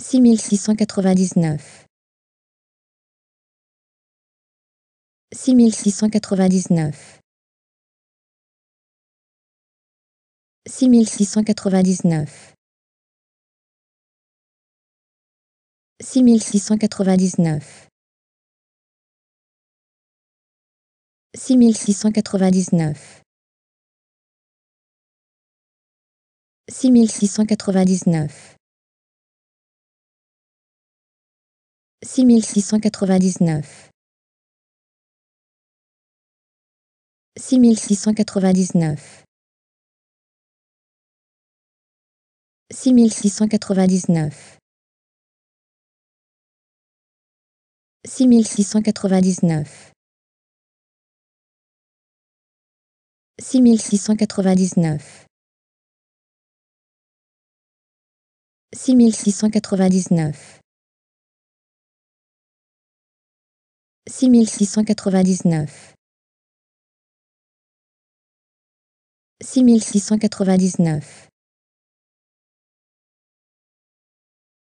six cent quatre-vingt-dix-neuf six mille six cent quatre-vingt-dix-neuf six mille six cent quatre-vingt-dix-neuf six mille six cent quatre-vingt-dix-neuf six mille six cent quatre-vingt-dix-neuf six mille six cent quatre-vingt-dix-neuf six mille six cent quatre-vingt-dix-neuf six mille six cent quatre-vingt-dix-neuf six mille six cent quatre-vingt-dix-neuf six mille six cent quatre-vingt-dix-neuf six mille six cent quatre-vingt-dix-neuf six mille six cent quatre-vingt-dix-neuf six mille six cent quatre-vingt-dix-neuf six mille six cent quatre-vingt-dix-neuf